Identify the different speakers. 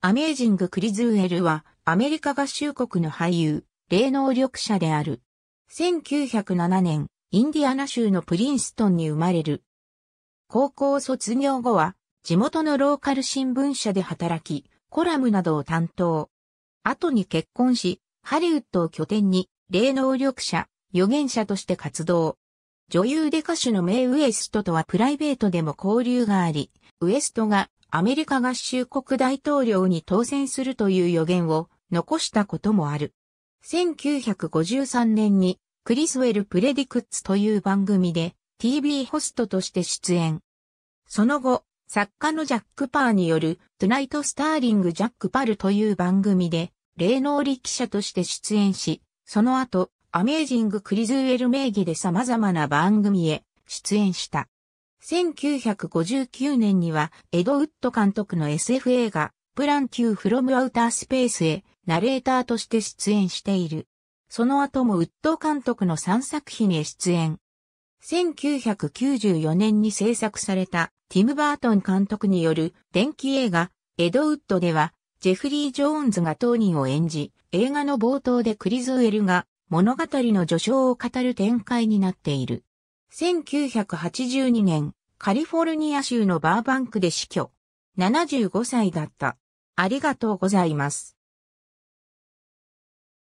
Speaker 1: アメージング・クリズウェルは、アメリ
Speaker 2: カ合衆国の俳優、霊能力者である。1907年、インディアナ州のプリンストンに生まれる。高校卒業後は、地元のローカル新聞社で働き、コラムなどを担当。後に結婚し、ハリウッドを拠点に、霊能力者、預言者として活動。女優で歌手のメイ・ウエストとはプライベートでも交流があり、ウエストがアメリカ合衆国大統領に当選するという予言を残したこともある。1953年にクリスウェル・プレディクッツという番組で TV ホストとして出演。その後、作家のジャック・パーによるトゥナイト・スターリング・ジャック・パルという番組で霊能力者として出演し、その後、アメージング・クリズウェル名義で様々な番組へ出演した。1959年には、エド・ウッド監督の SF 映画、プラン Q フロムアウタースペースへ、ナレーターとして出演している。その後もウッド監督の3作品へ出演。1994年に制作された、ティム・バートン監督による電気映画、エド・ウッドでは、ジェフリー・ジョーンズが当人を演じ、映画の冒頭でクリズウェルが物語の序章を語る展開になっている。1982年、カリフォルニア州のバーバンクで死
Speaker 1: 去。75歳だった。ありがとうございます。